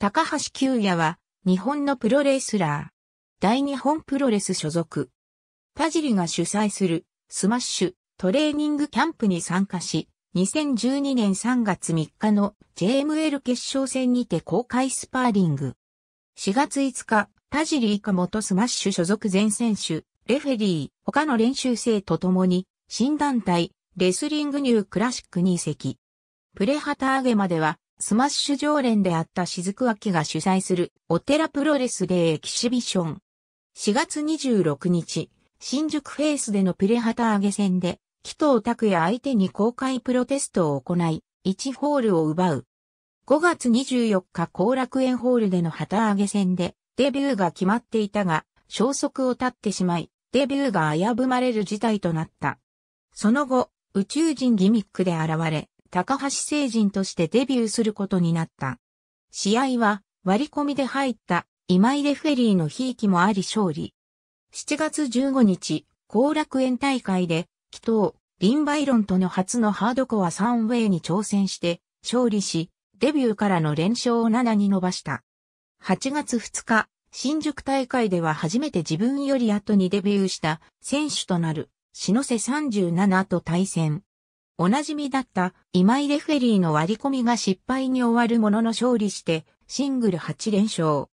高橋久也は、日本のプロレスラー。大日本プロレス所属。田尻が主催する、スマッシュ、トレーニングキャンプに参加し、2012年3月3日の JML 決勝戦にて公開スパーリング。4月5日、田尻以下元スマッシュ所属全選手、レフェリー、他の練習生と共に、新団体、レスリングニュークラシックに移籍。プレハターゲまでは、スマッシュ常連であった雫明が主催するお寺プロレスデーエキシビション。4月26日、新宿フェイスでのプレハタ上げ戦で、紀藤拓也相手に公開プロテストを行い、1ホールを奪う。5月24日後楽園ホールでの旗揚げ戦で、デビューが決まっていたが、消息を絶ってしまい、デビューが危ぶまれる事態となった。その後、宇宙人ギミックで現れ、高橋聖人としてデビューすることになった。試合は割り込みで入った今井レフェリーの悲劇もあり勝利。7月15日、後楽園大会で、紀藤、リンバイロンとの初のハードコア3ウェイに挑戦して、勝利し、デビューからの連勝を7に伸ばした。8月2日、新宿大会では初めて自分より後にデビューした選手となる、篠瀬37と対戦。おなじみだった今井レフェリーの割り込みが失敗に終わるものの勝利してシングル8連勝。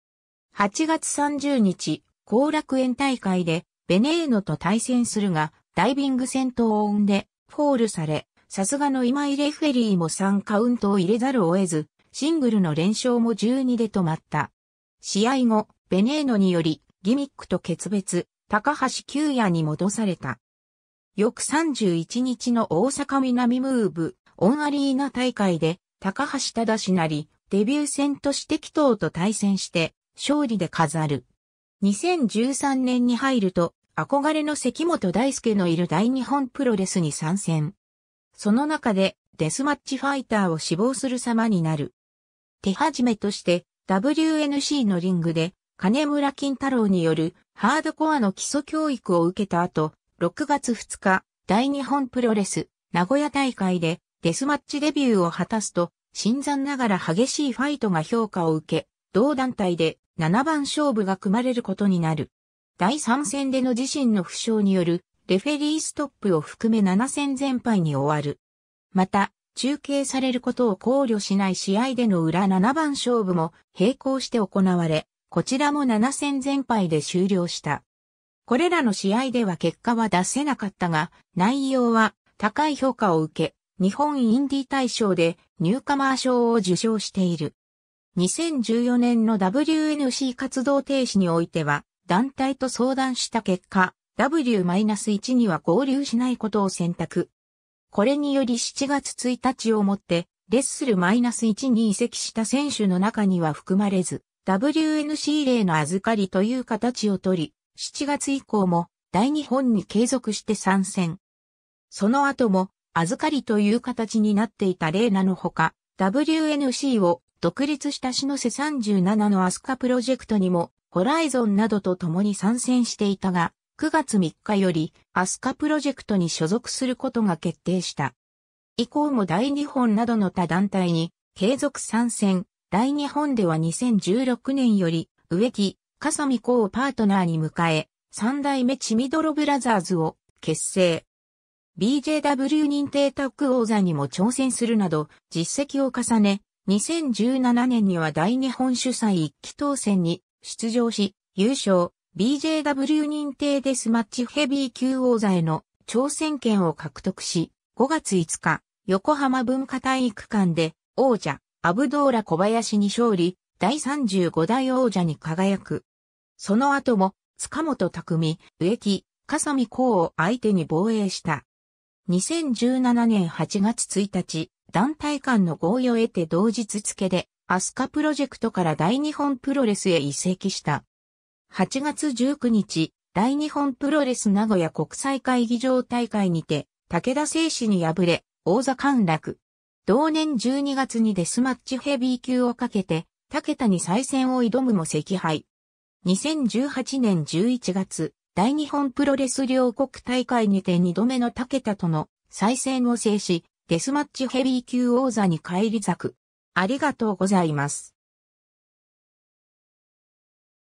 8月30日、後楽園大会でベネーノと対戦するがダイビング戦闘を生んでフォールされ、さすがの今井レフェリーも3カウントを入れざるを得ず、シングルの連勝も12で止まった。試合後、ベネーノによりギミックと決別、高橋久也に戻された。翌31日の大阪南ムーブ、オンアリーナ大会で、高橋忠なり、デビュー戦として紀藤と対戦して、勝利で飾る。2013年に入ると、憧れの関本大輔のいる大日本プロレスに参戦。その中で、デスマッチファイターを志望する様になる。手始めとして、WNC のリングで、金村金太郎によるハードコアの基礎教育を受けた後、6月2日、大日本プロレス、名古屋大会でデスマッチデビューを果たすと、新参ながら激しいファイトが評価を受け、同団体で7番勝負が組まれることになる。第3戦での自身の負傷によるレフェリーストップを含め7戦全敗に終わる。また、中継されることを考慮しない試合での裏7番勝負も並行して行われ、こちらも7戦全敗で終了した。これらの試合では結果は出せなかったが、内容は高い評価を受け、日本インディ大賞でニューカマー賞を受賞している。2014年の WNC 活動停止においては、団体と相談した結果、W-1 には合流しないことを選択。これにより7月1日をもって、レッスル -1 に移籍した選手の中には含まれず、WNC 例の預かりという形をとり、7月以降も大日本に継続して参戦。その後も預かりという形になっていた例なのほか、WNC を独立した篠瀬37のアスカプロジェクトにも、ホライゾンなどと共に参戦していたが、9月3日よりアスカプロジェクトに所属することが決定した。以降も大日本などの他団体に継続参戦、大日本では2016年より植木、笠見光をパートナーに迎え、三代目チミドロブラザーズを結成。BJW 認定タッグ王座にも挑戦するなど、実績を重ね、2017年には大日本主催一期当選に出場し、優勝、BJW 認定デスマッチヘビー級王座への挑戦権を獲得し、5月5日、横浜文化体育館で王者、アブドーラ小林に勝利、第35代王者に輝く。その後も、塚本匠、植木、笠見幸を相手に防衛した。2017年8月1日、団体間の合意を得て同日付で、アスカプロジェクトから大日本プロレスへ移籍した。8月19日、大日本プロレス名古屋国際会議場大会にて、武田聖氏に敗れ、王座陥落。同年12月にデスマッチヘビー級をかけて、武田に再戦を挑むも惜敗。2018年11月、大日本プロレス両国大会にて2度目の武田との再戦を制し、デスマッチヘビー級王座に返り咲く。ありがとうございます。